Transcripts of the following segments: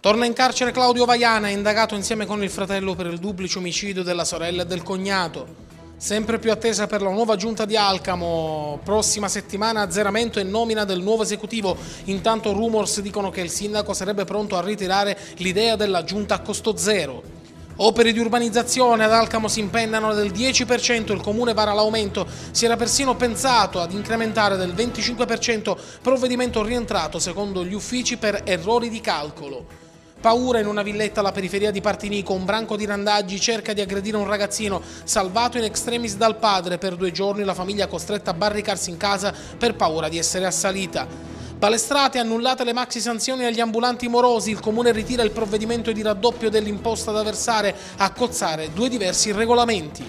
Torna in carcere Claudio Vaiana, indagato insieme con il fratello per il duplice omicidio della sorella e del cognato. Sempre più attesa per la nuova giunta di Alcamo, prossima settimana azzeramento e nomina del nuovo esecutivo. Intanto rumors dicono che il sindaco sarebbe pronto a ritirare l'idea della giunta a costo zero. Opere di urbanizzazione ad Alcamo si impennano del 10%, il comune vara l'aumento, si era persino pensato ad incrementare del 25%, provvedimento rientrato secondo gli uffici per errori di calcolo. Paura in una villetta alla periferia di Partinico, un branco di randaggi cerca di aggredire un ragazzino salvato in extremis dal padre. Per due giorni la famiglia è costretta a barricarsi in casa per paura di essere assalita. Palestrate annullate le maxi sanzioni agli ambulanti morosi, il comune ritira il provvedimento di raddoppio dell'imposta da versare, a cozzare due diversi regolamenti.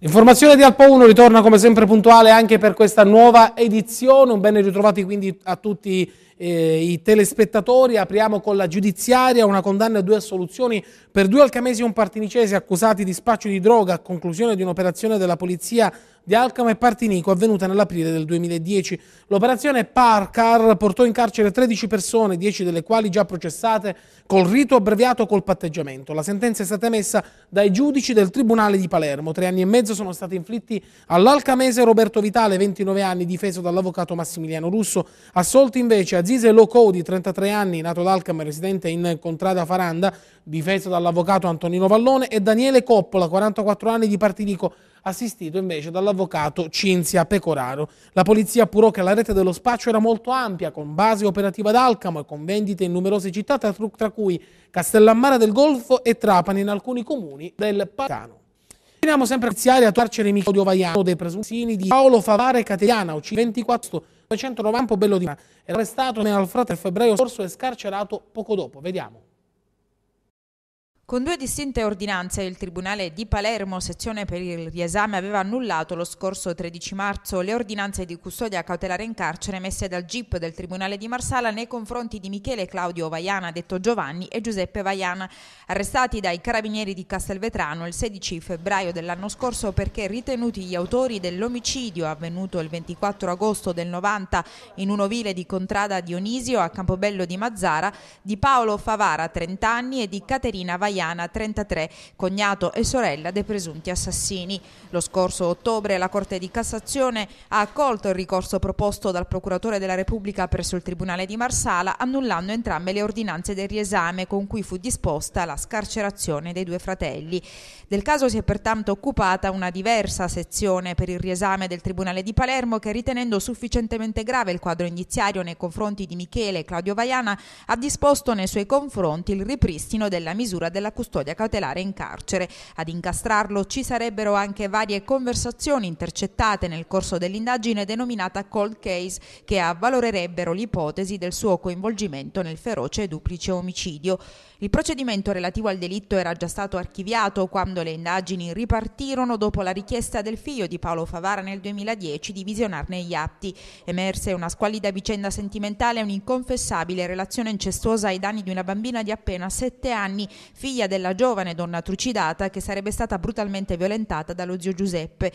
Informazione di Alpo 1 ritorna come sempre puntuale anche per questa nuova edizione, un bene ritrovati quindi a tutti i eh, i telespettatori, apriamo con la giudiziaria una condanna e due assoluzioni per due alcamesi e un partinicese accusati di spaccio di droga a conclusione di un'operazione della polizia di Alcamo e Partinico avvenuta nell'aprile del 2010. L'operazione Parcar portò in carcere 13 persone, 10 delle quali già processate col rito abbreviato col patteggiamento. La sentenza è stata emessa dai giudici del Tribunale di Palermo. Tre anni e mezzo sono stati inflitti all'alcamese Roberto Vitale, 29 anni, difeso dall'avvocato Massimiliano Russo, assolti invece a Azize Locou, di 33 anni, nato ad Alcam, residente in Contrada Faranda, difeso dall'avvocato Antonino Vallone, e Daniele Coppola, 44 anni, di Partinico, assistito invece dall'avvocato Cinzia Pecoraro. La polizia appurò che la rete dello spaccio era molto ampia, con base operativa ad Alcamo e con vendite in numerose città, tra, cui Castellammare del Golfo e Trapani in alcuni comuni del Pacano. Continuiamo sempre a iniziare a carcere Michio Vaiano dei presunzini di Paolo Favare Cateana, ucciso 24 1990 Bello di Era arrestato nel frattempo febbraio scorso e scarcerato poco dopo. Vediamo. Con due distinte ordinanze il Tribunale di Palermo, sezione per il riesame, aveva annullato lo scorso 13 marzo le ordinanze di custodia cautelare in carcere messe dal GIP del Tribunale di Marsala nei confronti di Michele Claudio Vaiana, detto Giovanni, e Giuseppe Vaiana, arrestati dai carabinieri di Castelvetrano il 16 febbraio dell'anno scorso perché ritenuti gli autori dell'omicidio avvenuto il 24 agosto del 90 in un ovile di Contrada Dionisio a Campobello di Mazzara, di Paolo Favara, 30 anni, e di Caterina Vaiana Maiana, 33, cognato e sorella dei presunti assassini. Lo scorso ottobre la Corte di Cassazione ha accolto il ricorso proposto dal Procuratore della Repubblica presso il Tribunale di Marsala, annullando entrambe le ordinanze del riesame con cui fu disposta la scarcerazione dei due fratelli. Del caso si è pertanto occupata una diversa sezione per il riesame del Tribunale di Palermo che ritenendo sufficientemente grave il quadro indiziario nei confronti di Michele e Claudio Vaiana ha disposto nei suoi confronti il ripristino della misura della della custodia cautelare in carcere. Ad incastrarlo ci sarebbero anche varie conversazioni intercettate nel corso dell'indagine denominata cold case che avvalorerebbero l'ipotesi del suo coinvolgimento nel feroce e duplice omicidio. Il procedimento relativo al delitto era già stato archiviato quando le indagini ripartirono dopo la richiesta del figlio di Paolo Favara nel 2010 di visionarne gli atti. Emerse una squallida vicenda sentimentale e un'inconfessabile relazione incestuosa ai danni di una bambina di appena 7 anni, figlia figlia della giovane donna trucidata che sarebbe stata brutalmente violentata dallo zio Giuseppe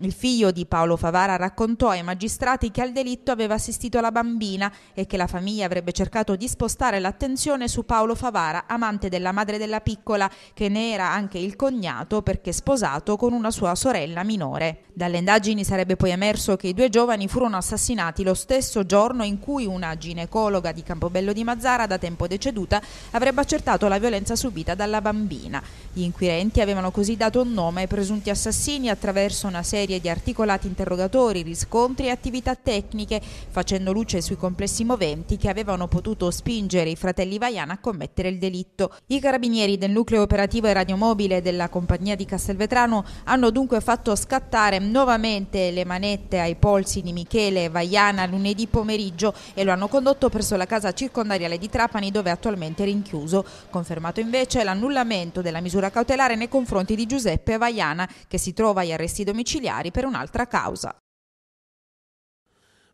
il figlio di Paolo Favara raccontò ai magistrati che al delitto aveva assistito la bambina e che la famiglia avrebbe cercato di spostare l'attenzione su Paolo Favara, amante della madre della piccola, che ne era anche il cognato perché sposato con una sua sorella minore. Dalle indagini sarebbe poi emerso che i due giovani furono assassinati lo stesso giorno in cui una ginecologa di Campobello di Mazzara, da tempo deceduta, avrebbe accertato la violenza subita dalla bambina. Gli inquirenti avevano così dato un nome ai presunti assassini attraverso una serie serie di articolati interrogatori, riscontri e attività tecniche, facendo luce sui complessi moventi che avevano potuto spingere i fratelli Vaiana a commettere il delitto. I carabinieri del nucleo operativo e radiomobile della compagnia di Castelvetrano hanno dunque fatto scattare nuovamente le manette ai polsi di Michele Vaiana lunedì pomeriggio e lo hanno condotto presso la casa circondariale di Trapani dove è attualmente rinchiuso. Confermato invece l'annullamento della misura cautelare nei confronti di Giuseppe Vaiana che si trova agli arresti domiciliari familiari per un'altra causa.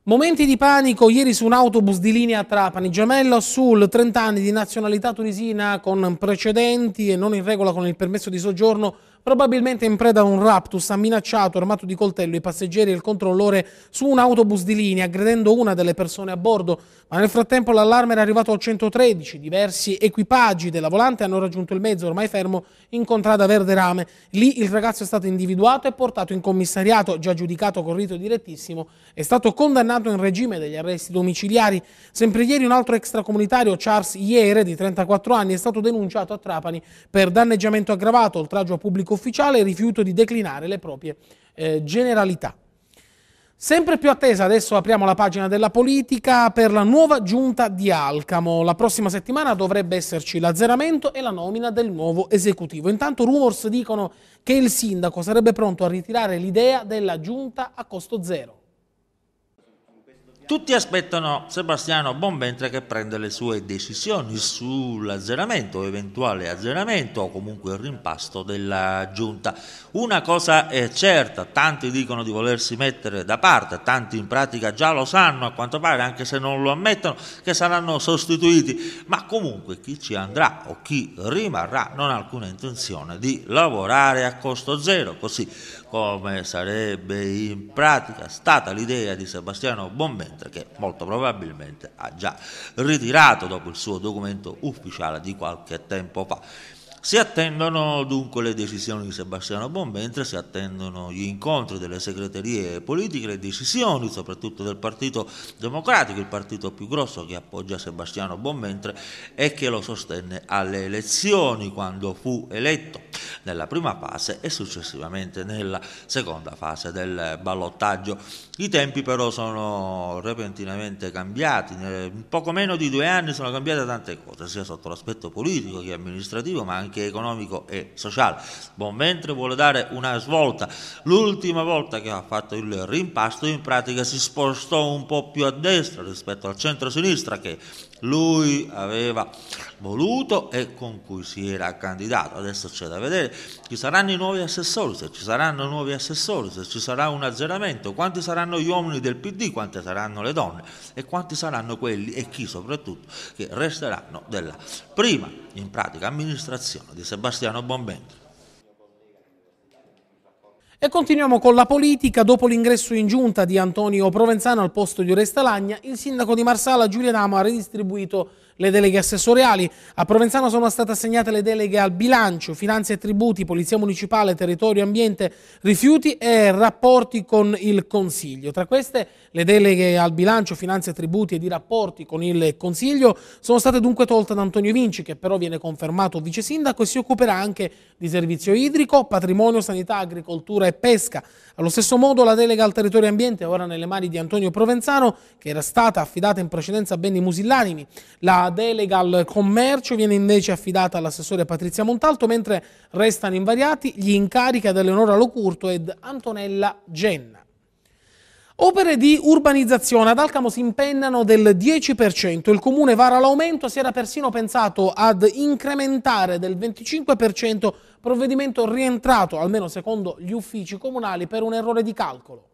Momenti di panico ieri su un autobus di linea Trapani, gemello sul 30 anni di nazionalità tunisina con precedenti e non in regola con il permesso di soggiorno probabilmente in preda a un raptus, ha minacciato, armato di coltello, i passeggeri e il controllore su un autobus di linea, aggredendo una delle persone a bordo. Ma nel frattempo l'allarme era arrivato al 113, diversi equipaggi della volante hanno raggiunto il mezzo ormai fermo in contrada Verde Rame. Lì il ragazzo è stato individuato e portato in commissariato, già giudicato con rito direttissimo, è stato condannato in regime degli arresti domiciliari. Sempre ieri un altro extracomunitario, Charles Iere, di 34 anni, è stato denunciato a Trapani per danneggiamento aggravato, oltraggio a pubblico ufficiale e rifiuto di declinare le proprie eh, generalità. Sempre più attesa, adesso apriamo la pagina della politica per la nuova giunta di Alcamo. La prossima settimana dovrebbe esserci l'azzeramento e la nomina del nuovo esecutivo. Intanto rumors dicono che il sindaco sarebbe pronto a ritirare l'idea della giunta a costo zero. Tutti aspettano Sebastiano Bonventre che prenda le sue decisioni sull'azzeramento eventuale azzeramento o comunque il rimpasto della giunta. Una cosa è certa, tanti dicono di volersi mettere da parte, tanti in pratica già lo sanno a quanto pare, anche se non lo ammettono, che saranno sostituiti, ma comunque chi ci andrà o chi rimarrà non ha alcuna intenzione di lavorare a costo zero, così come sarebbe in pratica stata l'idea di Sebastiano Bonventre Presidente che molto probabilmente ha già ritirato dopo il suo documento ufficiale di qualche tempo fa. Si attendono dunque le decisioni di Sebastiano Bonventre, si attendono gli incontri delle segreterie politiche, le decisioni soprattutto del Partito Democratico, il partito più grosso che appoggia Sebastiano Bonventre e che lo sostenne alle elezioni quando fu eletto nella prima fase e successivamente nella seconda fase del ballottaggio. I tempi però sono repentinamente cambiati, in poco meno di due anni sono cambiate tante cose, sia sotto l'aspetto politico che amministrativo, ma anche anche economico e sociale. Buon vuole dare una svolta. L'ultima volta che ha fatto il rimpasto in pratica si spostò un po' più a destra rispetto al centro-sinistra che lui aveva voluto e con cui si era candidato. Adesso c'è da vedere, ci saranno i nuovi assessori, se ci saranno nuovi assessori, se ci sarà un azzeramento, quanti saranno gli uomini del PD, quante saranno le donne e quanti saranno quelli e chi soprattutto che resteranno della prima in pratica amministrazione di Sebastiano Bombentri. E continuiamo con la politica. Dopo l'ingresso in giunta di Antonio Provenzano al posto di Oresta Lagna, il sindaco di Marsala Giulia Damo ha redistribuito le deleghe assessoriali. A Provenzano sono state assegnate le deleghe al bilancio, finanze e tributi, polizia municipale, territorio, ambiente, rifiuti e rapporti con il Consiglio. Tra queste le deleghe al bilancio, finanze e tributi e di rapporti con il Consiglio sono state dunque tolte da Antonio Vinci, che però viene confermato vice sindaco e si occuperà anche di servizio idrico, patrimonio, sanità, agricoltura e pesca. Allo stesso modo la delega al territorio e ambiente è ora nelle mani di Antonio Provenzano, che era stata affidata in precedenza a Benny Musillanimi. La delega al commercio viene invece affidata all'assessore Patrizia Montalto, mentre restano invariati gli incarichi ad Eleonora Locurto ed Antonella Genna. Opere di urbanizzazione ad Alcamo si impennano del 10%, il comune vara l'aumento, si era persino pensato ad incrementare del 25%, provvedimento rientrato, almeno secondo gli uffici comunali, per un errore di calcolo.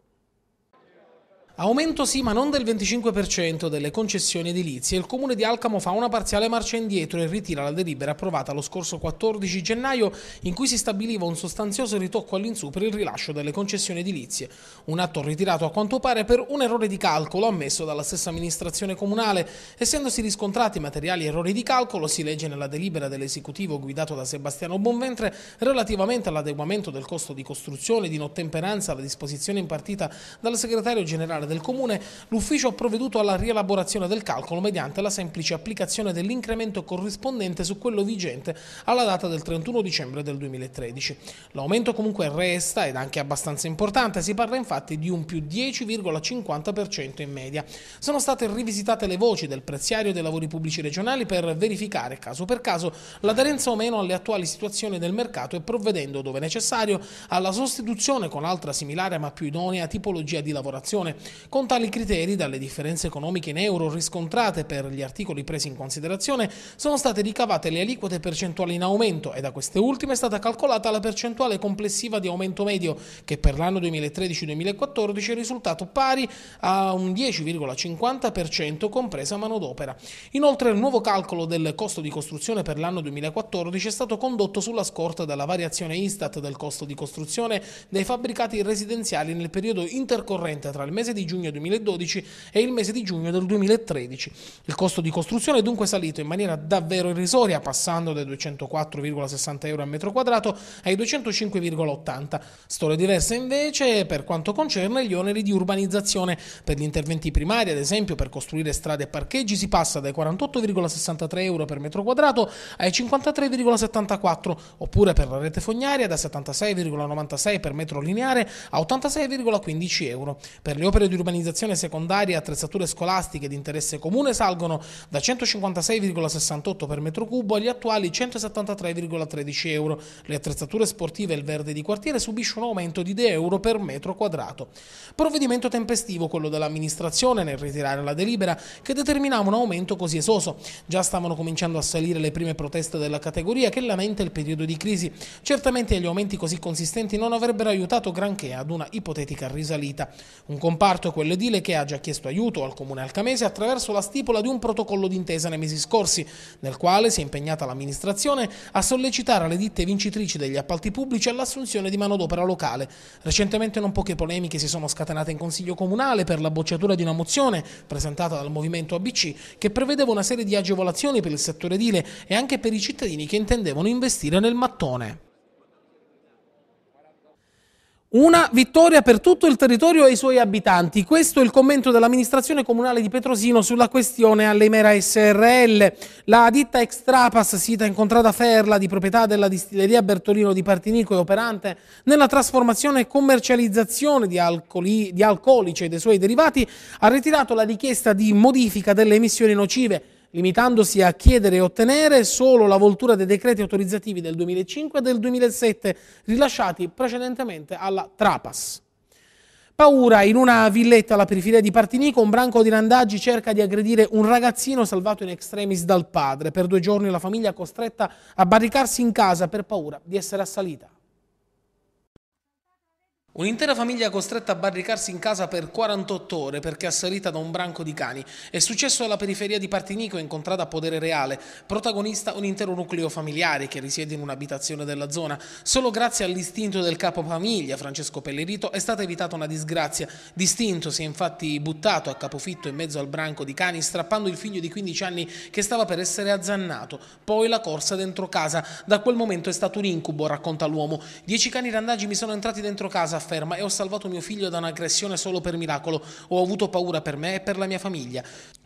Aumento sì, ma non del 25% delle concessioni edilizie. Il comune di Alcamo fa una parziale marcia indietro e ritira la delibera approvata lo scorso 14 gennaio in cui si stabiliva un sostanzioso ritocco all'insù per il rilascio delle concessioni edilizie. Un atto ritirato a quanto pare per un errore di calcolo ammesso dalla stessa amministrazione comunale. Essendosi riscontrati materiali errori di calcolo, si legge nella delibera dell'esecutivo guidato da Sebastiano Bonventre relativamente all'adeguamento del costo di costruzione di nottemperanza alla disposizione impartita dal segretario generale del Comune, l'ufficio ha provveduto alla rielaborazione del calcolo mediante la semplice applicazione dell'incremento corrispondente su quello vigente alla data del 31 dicembre del 2013. L'aumento comunque resta ed anche abbastanza importante, si parla infatti di un più 10,50% in media. Sono state rivisitate le voci del preziario dei lavori pubblici regionali per verificare caso per caso l'aderenza o meno alle attuali situazioni del mercato e provvedendo dove necessario alla sostituzione con altra similare ma più idonea tipologia di lavorazione. Con tali criteri, dalle differenze economiche in euro riscontrate per gli articoli presi in considerazione, sono state ricavate le aliquote percentuali in aumento e da queste ultime è stata calcolata la percentuale complessiva di aumento medio, che per l'anno 2013-2014 è risultato pari a un 10,50% compresa manodopera. Inoltre il nuovo calcolo del costo di costruzione per l'anno 2014 è stato condotto sulla scorta della variazione Istat del costo di costruzione dei fabbricati residenziali nel periodo intercorrente tra il mese di di giugno 2012 e il mese di giugno del 2013. Il costo di costruzione è dunque salito in maniera davvero irrisoria, passando dai 204,60 euro al metro quadrato ai 205,80. Storia diversa invece per quanto concerne gli oneri di urbanizzazione. Per gli interventi primari, ad esempio per costruire strade e parcheggi, si passa dai 48,63 euro per metro quadrato ai 53,74, oppure per la rete fognaria da 76,96 per metro lineare a 86,15 euro. Per le opere di di urbanizzazione secondaria e attrezzature scolastiche di interesse comune salgono da 156,68 per metro cubo agli attuali 173,13 euro. Le attrezzature sportive e il verde di quartiere subiscono un aumento di 2 euro per metro quadrato. Provvedimento tempestivo quello dell'amministrazione nel ritirare la delibera che determinava un aumento così esoso. Già stavano cominciando a salire le prime proteste della categoria che lamenta il periodo di crisi. Certamente gli aumenti così consistenti non avrebbero aiutato granché ad una ipotetica risalita. Un comparto Quarto, quell'edile che ha già chiesto aiuto al comune alcamese attraverso la stipula di un protocollo d'intesa nei mesi scorsi, nel quale si è impegnata l'amministrazione a sollecitare le ditte vincitrici degli appalti pubblici all'assunzione di manodopera locale. Recentemente non poche polemiche si sono scatenate in Consiglio Comunale per la bocciatura di una mozione presentata dal Movimento ABC che prevedeva una serie di agevolazioni per il settore edile e anche per i cittadini che intendevano investire nel mattone. Una vittoria per tutto il territorio e i suoi abitanti. Questo è il commento dell'amministrazione comunale di Petrosino sulla questione Allemera SRL. La ditta Extrapas, sita in contrada Ferla, di proprietà della distilleria Bertolino di Partinico e operante nella trasformazione e commercializzazione di, alcoli, di alcolici e dei suoi derivati, ha ritirato la richiesta di modifica delle emissioni nocive limitandosi a chiedere e ottenere solo la voltura dei decreti autorizzativi del 2005 e del 2007 rilasciati precedentemente alla Trapas. Paura, in una villetta alla periferia di Partinico, un branco di randaggi cerca di aggredire un ragazzino salvato in extremis dal padre. Per due giorni la famiglia è costretta a barricarsi in casa per paura di essere assalita. Un'intera famiglia costretta a barricarsi in casa per 48 ore perché assalita da un branco di cani. È successo alla periferia di Partinico, incontrata a Podere Reale, protagonista un intero nucleo familiare che risiede in un'abitazione della zona. Solo grazie all'istinto del capo famiglia, Francesco Pellerito, è stata evitata una disgrazia. Distinto si è infatti buttato a capofitto in mezzo al branco di cani, strappando il figlio di 15 anni che stava per essere azzannato. Poi la corsa dentro casa. Da quel momento è stato un incubo, racconta l'uomo. Dieci cani randaggi mi sono entrati dentro casa, afferma e ho salvato mio figlio da un'aggressione solo per miracolo, ho avuto paura per me e per la mia famiglia.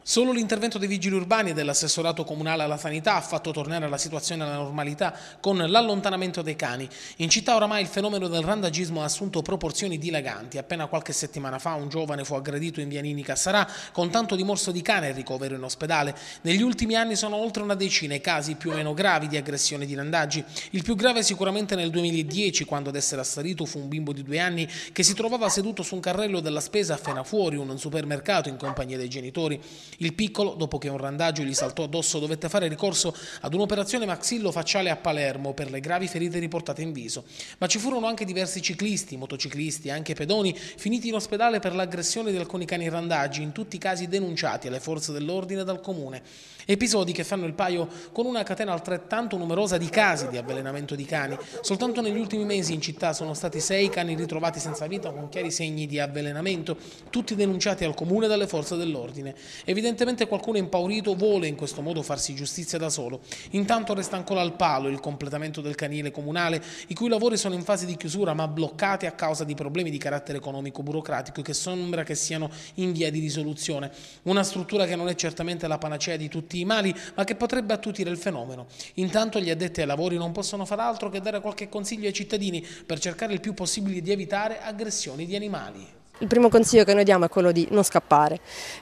Solo l'intervento dei vigili urbani e dell'assessorato comunale alla sanità ha fatto tornare la situazione alla normalità con l'allontanamento dei cani. In città oramai il fenomeno del randagismo ha assunto proporzioni dilaganti. Appena qualche settimana fa un giovane fu aggredito in via Nini Cassarà con tanto di morso di cane e ricovero in ospedale. Negli ultimi anni sono oltre una decina i casi più o meno gravi di aggressione di randaggi. Il più grave sicuramente nel 2010 quando ad essere assalito fu un bimbo di due anni anni che si trovava seduto su un carrello della spesa appena fuori un supermercato in compagnia dei genitori. Il piccolo, dopo che un randaggio gli saltò addosso, dovette fare ricorso ad un'operazione maxillo-facciale a Palermo per le gravi ferite riportate in viso. Ma ci furono anche diversi ciclisti, motociclisti e anche pedoni finiti in ospedale per l'aggressione di alcuni cani randaggi, in tutti i casi denunciati alle forze dell'ordine dal comune. Episodi che fanno il paio con una catena altrettanto numerosa di casi di avvelenamento di cani. Soltanto negli ultimi mesi in città sono stati sei cani ritrovati senza vita con chiari segni di avvelenamento, tutti denunciati al comune dalle forze dell'ordine. Evidentemente qualcuno impaurito vuole in questo modo farsi giustizia da solo. Intanto resta ancora al palo il completamento del canile comunale, i cui lavori sono in fase di chiusura ma bloccati a causa di problemi di carattere economico-burocratico che sembra che siano in via di risoluzione. Una struttura che non è certamente la panacea di tutti tutti i mali, ma che potrebbe attutire il fenomeno. Intanto gli addetti ai lavori non possono far altro che dare qualche consiglio ai cittadini per cercare il più possibile di evitare aggressioni di animali. Il primo consiglio che noi diamo è quello di non scappare.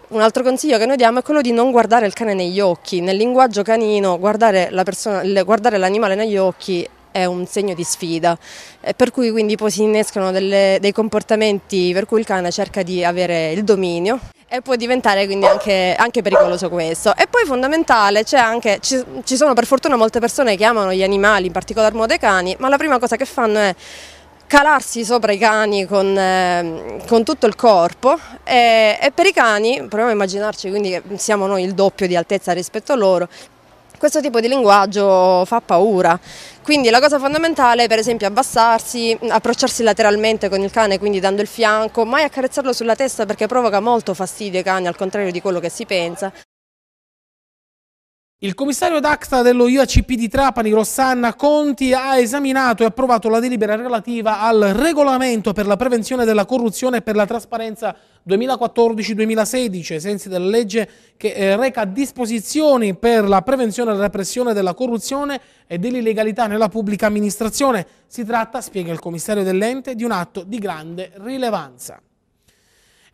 Un altro consiglio che noi diamo è quello di non guardare il cane negli occhi. Nel linguaggio canino, guardare l'animale negli occhi è un segno di sfida, per cui quindi poi si innescano delle, dei comportamenti per cui il cane cerca di avere il dominio e può diventare quindi anche, anche, pericoloso questo. E poi fondamentale, c'è anche, ci, ci, sono per fortuna molte persone che amano gli animali, in particolar modo i cani, ma la prima cosa che fanno è calarsi sopra i cani con, eh, con tutto il corpo e, e per i cani, proviamo a immaginarci quindi che siamo noi il doppio di altezza rispetto a loro, questo tipo di linguaggio fa paura. Quindi la cosa fondamentale è per esempio abbassarsi, approcciarsi lateralmente con il cane, quindi dando il fianco, mai accarezzarlo sulla testa perché provoca molto fastidio ai cani, al contrario di quello che si pensa. Il commissario d'Acta dello IACP di Trapani, Rossanna Conti, ha esaminato e approvato la delibera relativa al regolamento per la prevenzione della corruzione e per la trasparenza 2014-2016, ai sensi della legge che eh, reca disposizioni per la prevenzione e la repressione della corruzione e dell'illegalità nella pubblica amministrazione. Si tratta, spiega il commissario dell'ente, di un atto di grande rilevanza.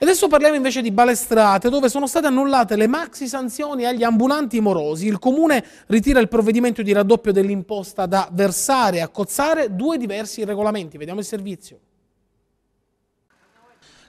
E adesso parliamo invece di Balestrate, dove sono state annullate le maxi sanzioni agli ambulanti morosi. Il comune ritira il provvedimento di raddoppio dell'imposta da versare a cozzare due diversi regolamenti. Vediamo il servizio.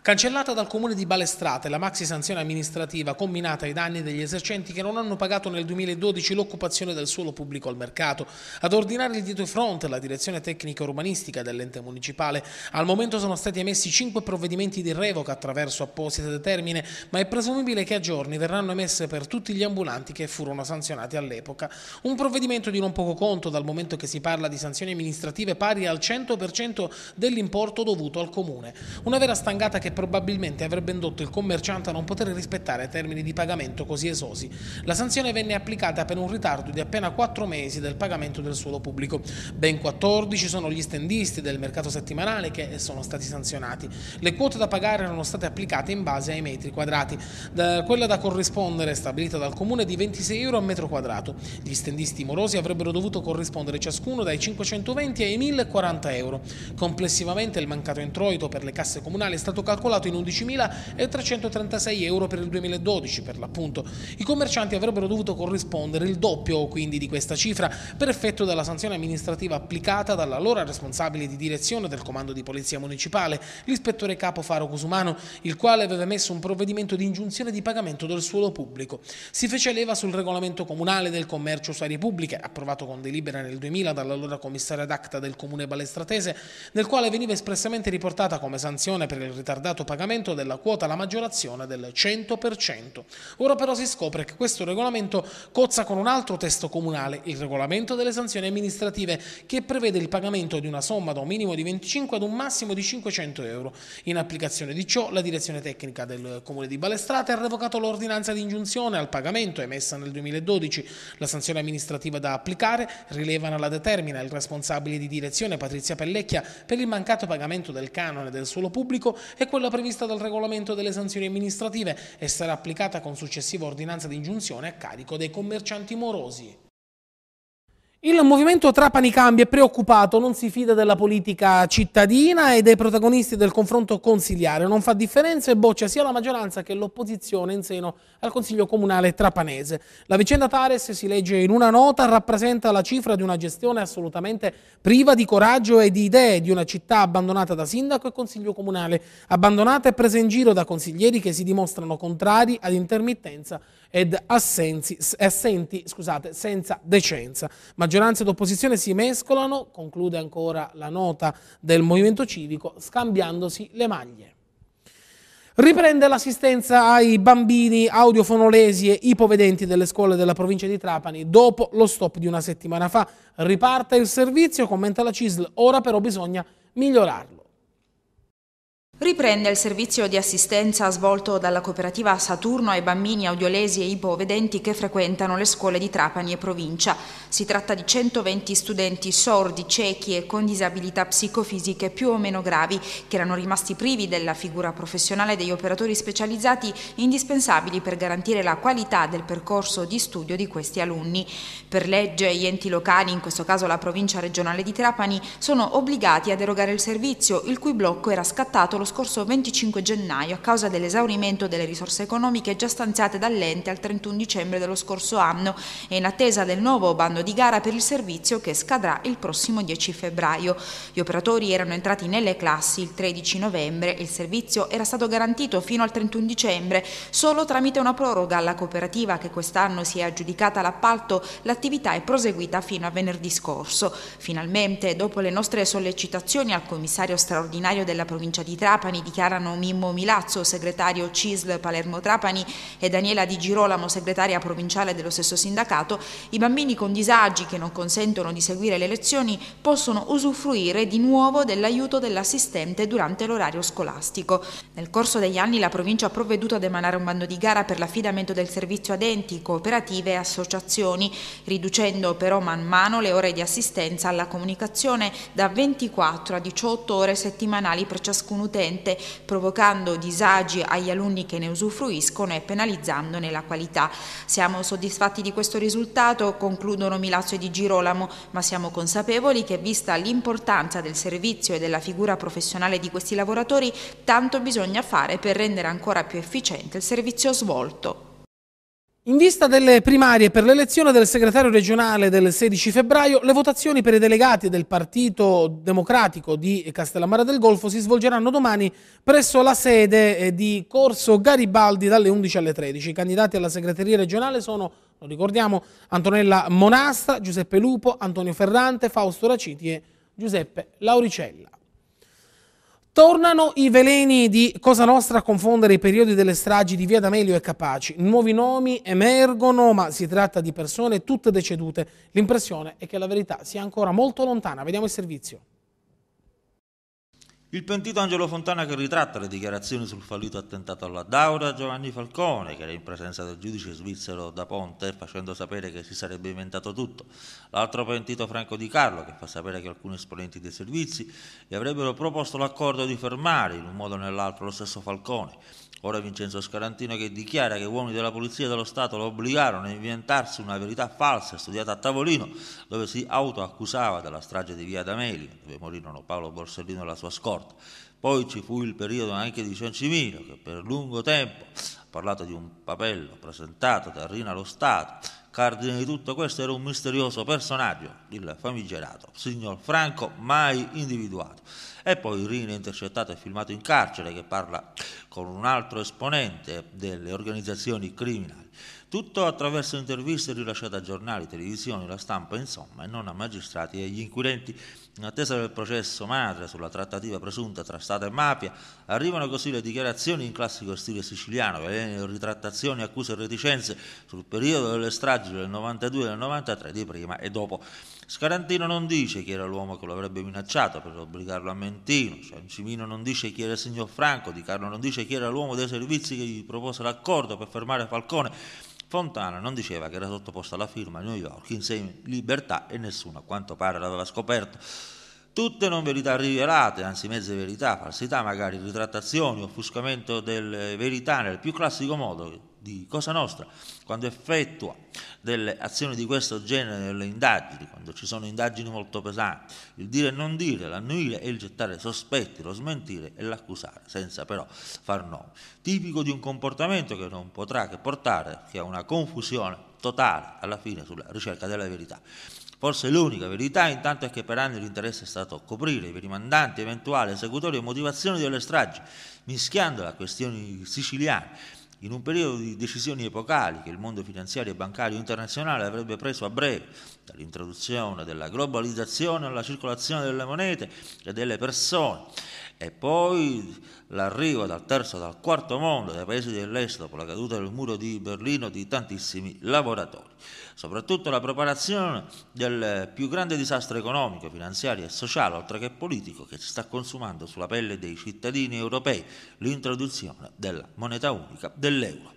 Cancellata dal comune di Balestrate la maxi sanzione amministrativa combinata ai danni degli esercenti che non hanno pagato nel 2012 l'occupazione del suolo pubblico al mercato. Ad ordinare il dito fronte la direzione tecnica urbanistica dell'ente municipale, al momento sono stati emessi cinque provvedimenti di revoca attraverso apposite determine, ma è presumibile che a giorni verranno emesse per tutti gli ambulanti che furono sanzionati all'epoca. Un provvedimento di non poco conto dal momento che si parla di sanzioni amministrative pari al 100% dell'importo dovuto al comune. Una vera stangata che che probabilmente avrebbe indotto il commerciante a non poter rispettare termini di pagamento così esosi. La sanzione venne applicata per un ritardo di appena 4 mesi del pagamento del suolo pubblico. Ben 14 sono gli stendisti del mercato settimanale che sono stati sanzionati. Le quote da pagare erano state applicate in base ai metri quadrati. Da quella da corrispondere stabilita dal comune è di 26 euro a metro quadrato. Gli stendisti morosi avrebbero dovuto corrispondere ciascuno dai 520 ai 1040 euro. Complessivamente il mancato introito per le casse comunali è stato calcolato calcolato in 11.336 euro per il 2012 per l'appunto. I commercianti avrebbero dovuto corrispondere il doppio quindi di questa cifra per effetto della sanzione amministrativa applicata dall'allora responsabile di direzione del comando di polizia municipale, l'ispettore capo Faro Cusumano, il quale aveva emesso un provvedimento di ingiunzione di pagamento del suolo pubblico. Si fece leva sul regolamento comunale del commercio su aree pubbliche, approvato con delibera nel 2000 dall'allora commissaria d'acta del comune balestratese, nel quale veniva espressamente riportata come sanzione per il ritardato mancato pagamento della quota alla maggiorazione del 100%. Ora però si scopre che questo regolamento cozza con un altro testo comunale, il regolamento delle sanzioni amministrative, che prevede il pagamento di una somma da un minimo di 25 ad un massimo di 500 euro. In applicazione di ciò, la direzione tecnica del Comune di Balestrate ha revocato l'ordinanza di ingiunzione al pagamento emessa nel 2012. La sanzione amministrativa da applicare rileva la determina il responsabile di direzione Patrizia Pellecchia per il mancato pagamento del canone del suolo pubblico e quello quella prevista dal regolamento delle sanzioni amministrative e sarà applicata con successiva ordinanza di ingiunzione a carico dei commercianti morosi. Il movimento Trapani cambia, è preoccupato, non si fida della politica cittadina e dei protagonisti del confronto consigliare, non fa differenza e boccia sia la maggioranza che l'opposizione in seno al Consiglio Comunale trapanese. La vicenda Tares, si legge in una nota, rappresenta la cifra di una gestione assolutamente priva di coraggio e di idee, di una città abbandonata da sindaco e Consiglio Comunale, abbandonata e presa in giro da consiglieri che si dimostrano contrari ad intermittenza ed assensi, assenti scusate, senza decenza. Maggioranza ed opposizione si mescolano, conclude ancora la nota del Movimento Civico, scambiandosi le maglie. Riprende l'assistenza ai bambini audiofonolesi e ipovedenti delle scuole della provincia di Trapani dopo lo stop di una settimana fa. Riparte il servizio, commenta la CISL, ora però bisogna migliorarlo. Riprende il servizio di assistenza svolto dalla cooperativa Saturno ai bambini audiolesi e ipovedenti che frequentano le scuole di Trapani e provincia. Si tratta di 120 studenti sordi, ciechi e con disabilità psicofisiche più o meno gravi che erano rimasti privi della figura professionale degli operatori specializzati indispensabili per garantire la qualità del percorso di studio di questi alunni. Per legge gli enti locali, in questo caso la provincia regionale di Trapani, sono obbligati ad erogare il servizio, il cui blocco era scattato lo scorso 25 gennaio a causa dell'esaurimento delle risorse economiche già stanziate dall'ente al 31 dicembre dello scorso anno e in attesa del nuovo bando condominio di gara per il servizio che scadrà il prossimo 10 febbraio. Gli operatori erano entrati nelle classi il 13 novembre e il servizio era stato garantito fino al 31 dicembre solo tramite una proroga alla cooperativa che quest'anno si è aggiudicata l'appalto, l'attività è proseguita fino a venerdì scorso. Finalmente, dopo le nostre sollecitazioni al commissario straordinario della provincia di Trapani, dichiarano Mimmo Milazzo, segretario CISL Palermo Trapani e Daniela Di Girolamo, segretaria provinciale dello stesso sindacato, i bambini con disabilità disagi che non consentono di seguire le lezioni possono usufruire di nuovo dell'aiuto dell'assistente durante l'orario scolastico. Nel corso degli anni la provincia ha provveduto ad emanare un bando di gara per l'affidamento del servizio ad enti, cooperative e associazioni, riducendo però man mano le ore di assistenza alla comunicazione da 24 a 18 ore settimanali per ciascun utente, provocando disagi agli alunni che ne usufruiscono e penalizzandone la qualità. Siamo soddisfatti di questo risultato, concludono Milazzo e di Girolamo, ma siamo consapevoli che vista l'importanza del servizio e della figura professionale di questi lavoratori, tanto bisogna fare per rendere ancora più efficiente il servizio svolto. In vista delle primarie per l'elezione del segretario regionale del 16 febbraio, le votazioni per i delegati del Partito Democratico di Castellammare del Golfo si svolgeranno domani presso la sede eh, di Corso Garibaldi dalle 11 alle 13. I candidati alla segreteria regionale sono lo ricordiamo, Antonella Monastra, Giuseppe Lupo, Antonio Ferrante, Fausto Raciti e Giuseppe Lauricella. Tornano i veleni di Cosa Nostra a confondere i periodi delle stragi di Via D'Amelio e Capaci. Nuovi nomi emergono, ma si tratta di persone tutte decedute. L'impressione è che la verità sia ancora molto lontana. Vediamo il servizio. Il pentito Angelo Fontana che ritratta le dichiarazioni sul fallito attentato alla Daura Giovanni Falcone, che era in presenza del giudice svizzero da Ponte, facendo sapere che si sarebbe inventato tutto. L'altro pentito Franco Di Carlo, che fa sapere che alcuni esponenti dei servizi gli avrebbero proposto l'accordo di fermare in un modo o nell'altro lo stesso Falcone Ora Vincenzo Scarantino che dichiara che uomini della Polizia e dello Stato lo obbligarono a inventarsi una verità falsa studiata a tavolino dove si autoaccusava della strage di Via D'Amelio, dove morirono Paolo Borsellino e la sua scorta. Poi ci fu il periodo anche di Ciancimino che per lungo tempo ha parlato di un papello presentato da Rina allo Stato Cardine di tutto questo era un misterioso personaggio, il famigerato signor Franco, mai individuato. E poi Rino è intercettato e filmato in carcere che parla con un altro esponente delle organizzazioni criminali. Tutto attraverso interviste rilasciate a giornali, televisioni, la stampa, insomma, e non a magistrati e agli inquirenti in attesa del processo madre sulla trattativa presunta tra Stato e mafia, arrivano così le dichiarazioni in classico stile siciliano, veleni, ritrattazioni, accuse e reticenze sul periodo delle stragi del 92 e del 93 di prima e dopo. Scarantino non dice chi era l'uomo che lo avrebbe minacciato per obbligarlo a mentire, Ciancimino non dice chi era il signor Franco, Di Carlo non dice chi era l'uomo dei servizi che gli propose l'accordo per fermare Falcone, Fontana non diceva che era sottoposto alla firma a New York in libertà e nessuno a quanto pare l'aveva scoperto. Tutte non verità rivelate, anzi mezze verità, falsità, magari ritrattazioni, offuscamento delle verità nel più classico modo di Cosa Nostra, quando effettua delle azioni di questo genere nelle indagini, quando ci sono indagini molto pesanti, il dire e non dire, l'annuire e il gettare sospetti, lo smentire e l'accusare, senza però far nome. Tipico di un comportamento che non potrà che portare che a una confusione totale alla fine sulla ricerca della verità. Forse l'unica verità intanto è che per anni l'interesse è stato coprire i rimandanti, eventuali esecutori e motivazioni delle stragi, mischiandole a questioni siciliane in un periodo di decisioni epocali che il mondo finanziario e bancario internazionale avrebbe preso a breve, dall'introduzione della globalizzazione alla circolazione delle monete e delle persone e poi l'arrivo dal terzo e dal quarto mondo, dai paesi dell'est dopo la caduta del muro di Berlino di tantissimi lavoratori. Soprattutto la preparazione del più grande disastro economico, finanziario e sociale, oltre che politico, che si sta consumando sulla pelle dei cittadini europei, l'introduzione della moneta unica dell'euro.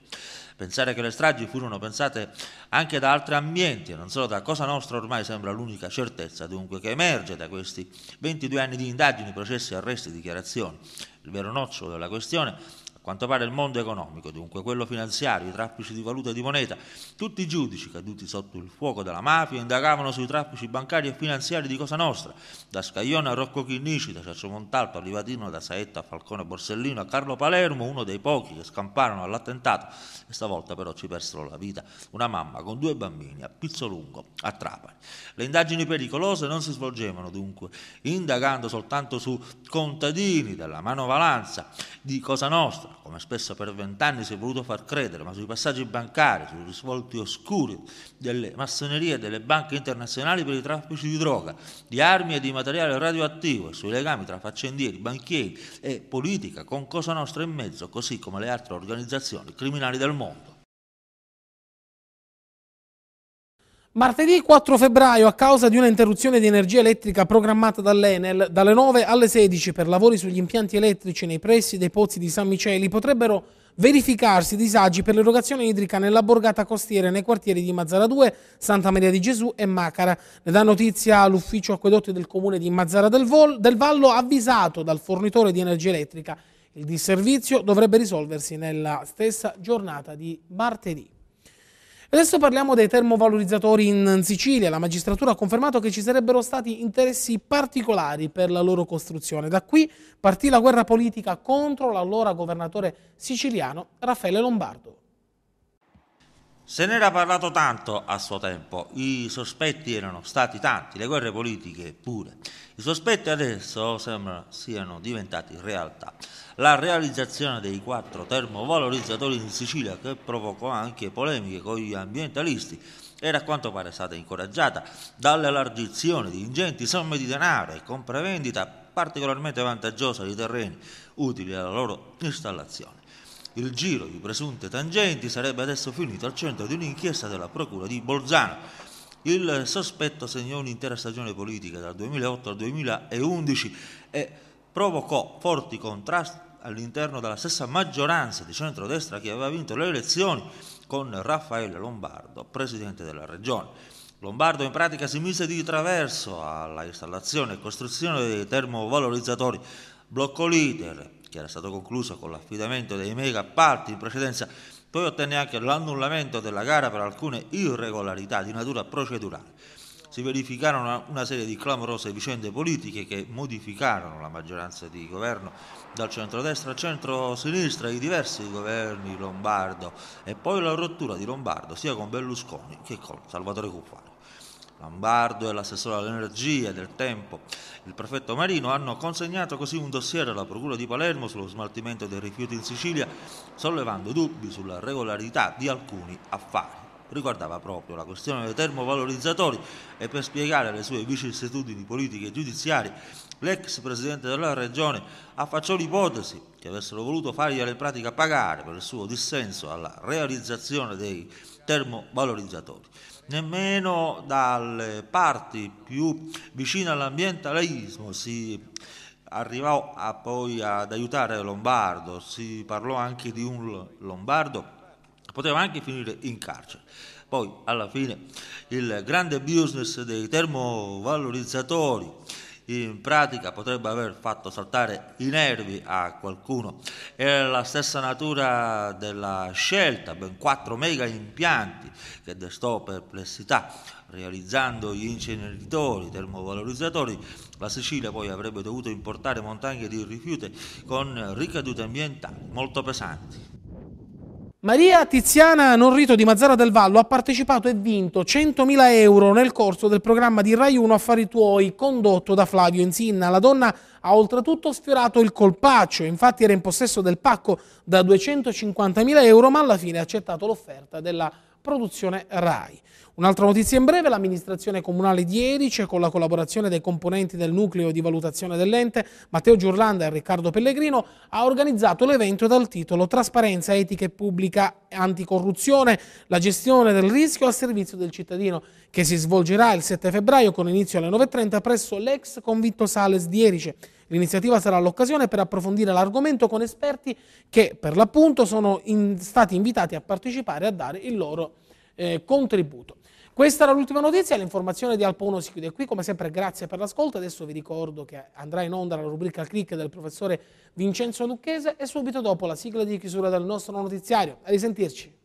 Pensare che le stragi furono pensate anche da altri ambienti e non solo da Cosa Nostra ormai sembra l'unica certezza dunque che emerge da questi 22 anni di indagini, processi, arresti, dichiarazioni. Il vero nocciolo della questione quanto pare il mondo economico, dunque quello finanziario, i traffici di valuta e di moneta, tutti i giudici caduti sotto il fuoco della mafia indagavano sui traffici bancari e finanziari di Cosa Nostra, da Scaglione a Rocco Chinnici, da Cercio Montalto a Livatino, da Saetta a Falcone Borsellino a Carlo Palermo, uno dei pochi che scamparono all'attentato e stavolta però ci persero la vita, una mamma con due bambini a Pizzolungo, a Trapani. Le indagini pericolose non si svolgevano dunque, indagando soltanto su contadini della manovalanza di Cosa Nostra, come spesso per vent'anni si è voluto far credere, ma sui passaggi bancari, sui risvolti oscuri delle massonerie e delle banche internazionali per i traffici di droga, di armi e di materiale radioattivo e sui legami tra faccendieri, banchieri e politica con Cosa Nostra in mezzo, così come le altre organizzazioni criminali del mondo. Martedì 4 febbraio, a causa di una interruzione di energia elettrica programmata dall'Enel, dalle 9 alle 16 per lavori sugli impianti elettrici nei pressi dei pozzi di San Miceli, potrebbero verificarsi disagi per l'erogazione idrica nella borgata costiera nei quartieri di Mazzara 2, Santa Maria di Gesù e Macara. Ne dà notizia l'ufficio acquedotti del comune di Mazzara del, Vol, del Vallo, avvisato dal fornitore di energia elettrica. Il disservizio dovrebbe risolversi nella stessa giornata di martedì. Adesso parliamo dei termovalorizzatori in Sicilia. La magistratura ha confermato che ci sarebbero stati interessi particolari per la loro costruzione. Da qui partì la guerra politica contro l'allora governatore siciliano Raffaele Lombardo. Se n'era parlato tanto a suo tempo, i sospetti erano stati tanti, le guerre politiche pure. I sospetti adesso sembrano siano diventati realtà. La realizzazione dei quattro termovalorizzatori in Sicilia, che provocò anche polemiche con gli ambientalisti, era a quanto pare stata incoraggiata dall'elargizione di ingenti somme di denaro e compravendita particolarmente vantaggiosa di terreni utili alla loro installazione. Il giro di presunte tangenti sarebbe adesso finito al centro di un'inchiesta della Procura di Bolzano. Il sospetto segnò un'intera stagione politica dal 2008 al 2011 e provocò forti contrasti all'interno della stessa maggioranza di centrodestra che aveva vinto le elezioni con Raffaele Lombardo, presidente della regione. Lombardo in pratica si mise di traverso alla installazione e costruzione dei termovalorizzatori, bloccò leader, che era stato concluso con l'affidamento dei mega appalti in precedenza, poi ottenne anche l'annullamento della gara per alcune irregolarità di natura procedurale. Si verificarono una, serie di clamorose vicende politiche che modificarono la maggioranza di governo dal centrodestra al centro-sinistra, i diversi governi Lombardo e poi la rottura di Lombardo sia con Berlusconi che con Salvatore Cuffaro. Lombardo e l'assessore all'energia e del tempo. Il prefetto Marino hanno consegnato così un dossier alla Procura di Palermo sullo smaltimento dei rifiuti in Sicilia, sollevando dubbi sulla regolarità di alcuni affari. Riguardava proprio la questione dei termovalorizzatori e per spiegare le sue vicissitudini politiche e giudiziarie, l'ex presidente della regione affacciò l'ipotesi che avessero voluto fargli in pratica pagare per il suo dissenso alla realizzazione dei termovalorizzatori nemmeno dalle parti più vicine all'ambientalismo si arrivò a poi ad aiutare Lombardo, si parlò anche di un Lombardo, che poteva anche finire in carcere. Poi alla fine il grande business dei termovalorizzatori in pratica potrebbe aver fatto saltare i nervi a qualcuno. È la stessa natura della scelta, ben quattro mega impianti che destò perplessità. Realizzando gli inceneritori, termovalorizzatori, la Sicilia poi avrebbe dovuto importare montagne di rifiuti con ricadute ambientali molto pesanti. Maria Tiziana Norrito di Mazzara del Vallo ha partecipato e vinto 100.000 euro nel corso del programma di Rai 1 Affari Tuoi condotto da Flavio Insinna. La donna ha oltretutto sfiorato il colpaccio, infatti era in possesso del pacco da 250.000 euro ma alla fine ha accettato l'offerta della produzione RAI. Un'altra notizia in breve, l'amministrazione comunale di Erice, con la collaborazione dei componenti del nucleo di valutazione dell'ente, Matteo Giurlanda e Riccardo Pellegrino, ha organizzato l'evento dal titolo Trasparenza, etica e pubblica anticorruzione, la gestione del rischio al servizio del cittadino, che si svolgerà il 7 febbraio con inizio alle 9.30 presso l'ex convitto Sales di Erice. L'iniziativa sarà l'occasione per approfondire l'argomento con esperti che per l'appunto sono in, stati invitati a partecipare e a dare il loro eh, contributo. Questa era l'ultima notizia, l'informazione di Alpo 1 si chiude qui, come sempre grazie per l'ascolto, adesso vi ricordo che andrà in onda la rubrica click del professore Vincenzo Lucchese e subito dopo la sigla di chiusura del nostro notiziario. A risentirci.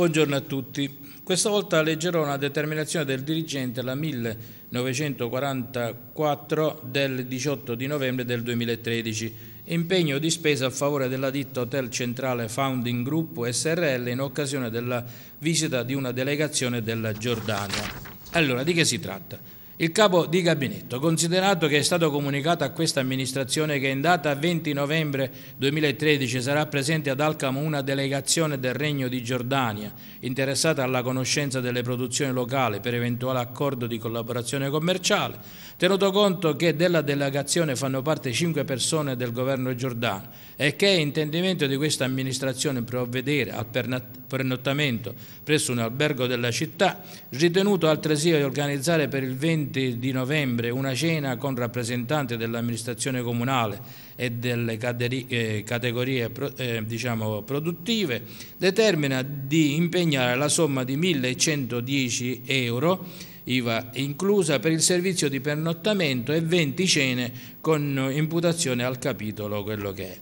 Buongiorno a tutti. Questa volta leggerò una determinazione del dirigente, la 1944 del 18 di novembre del 2013, impegno di spesa a favore della ditta Hotel Centrale Founding Group SRL in occasione della visita di una delegazione della Giordania. Allora, di che si tratta? Il capo di gabinetto, considerato che è stato comunicato a questa amministrazione che in data 20 novembre 2013 sarà presente ad Alcamo una delegazione del Regno di Giordania interessata alla conoscenza delle produzioni locali per eventuale accordo di collaborazione commerciale, tenuto conto che della delegazione fanno parte cinque persone del governo giordano e che è intendimento di questa amministrazione provvedere al pernottamento presso un albergo della città, ritenuto altresì di organizzare per il 20 20 di novembre una cena con rappresentanti dell'amministrazione comunale e delle eh, categorie eh, diciamo, produttive determina di impegnare la somma di 1.110 euro IVA inclusa per il servizio di pernottamento e 20 cene con imputazione al capitolo quello che è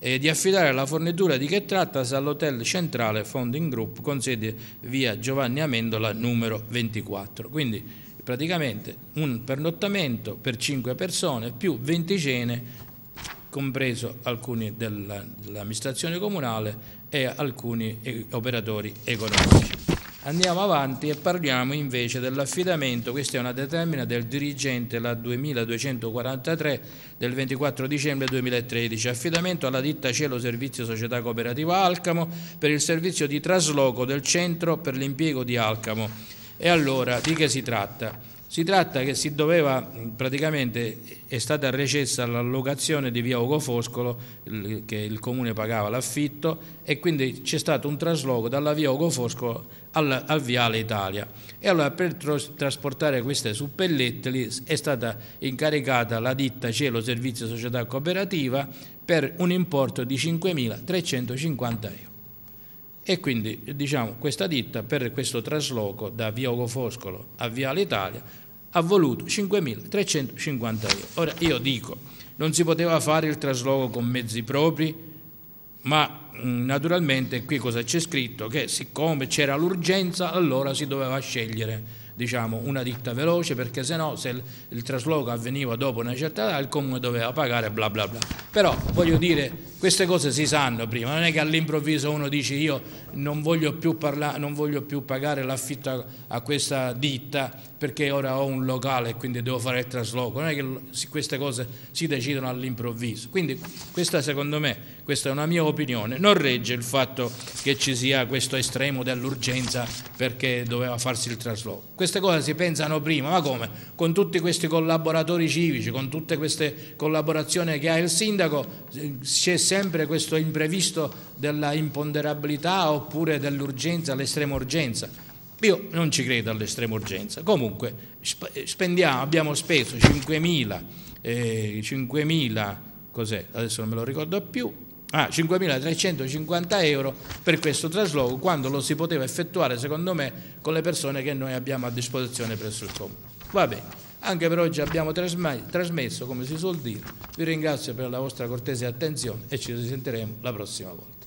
e di affidare la fornitura di che trattasi all'hotel centrale Founding Group con sede via Giovanni Amendola numero 24. Quindi praticamente un pernottamento per 5 persone più 20 cene, compreso alcuni dell'amministrazione comunale e alcuni eh, operatori economici. Andiamo avanti e parliamo invece dell'affidamento, questa è una determina del dirigente la 2243 del 24 dicembre 2013, affidamento alla ditta Cielo Servizio Società Cooperativa Alcamo per il servizio di trasloco del centro per l'impiego di Alcamo e allora di che si tratta? Si tratta che si doveva, praticamente è stata recessa l'allocazione di via Ugo Foscolo, che il comune pagava l'affitto, e quindi c'è stato un trasloco dalla via Ugo Foscolo al, al viale Italia. E allora per tros, trasportare queste suppellettili è stata incaricata la ditta Cielo Servizio Società Cooperativa per un importo di 5.350 euro e quindi diciamo, questa ditta per questo trasloco da via Ugo Foscolo a via l'Italia ha voluto 5.350 euro. Ora io dico, non si poteva fare il trasloco con mezzi propri, ma mm, naturalmente qui cosa c'è scritto? Che siccome c'era l'urgenza allora si doveva scegliere diciamo, una ditta veloce perché se no se il, il trasloco avveniva dopo una certa data il comune doveva pagare bla bla bla. Però voglio dire queste cose si sanno prima, non è che all'improvviso uno dice io non voglio più, parlare, non voglio più pagare l'affitto a questa ditta perché ora ho un locale e quindi devo fare il trasloco, non è che queste cose si decidono all'improvviso. Quindi questa secondo me, questa è una mia opinione, non regge il fatto che ci sia questo estremo dell'urgenza perché doveva farsi il trasloco. Queste cose si pensano prima, ma come? Con tutti questi collaboratori civici, con tutte queste collaborazioni che ha il sindaco, si eh, sempre questo imprevisto della imponderabilità oppure dell'urgenza, l'estrema urgenza. Io non ci credo all'estrema urgenza. Comunque eh, spendiamo, abbiamo speso 5.000, eh, 5.000 cos'è? Adesso non me lo ricordo più. Ah, 5.350 euro per questo trasloco quando lo si poteva effettuare, secondo me, con le persone che noi abbiamo a disposizione presso il Comune. Va bene. Anche per oggi abbiamo trasmesso, come si suol dire. Vi ringrazio per la vostra cortese attenzione e ci risentiremo la prossima volta.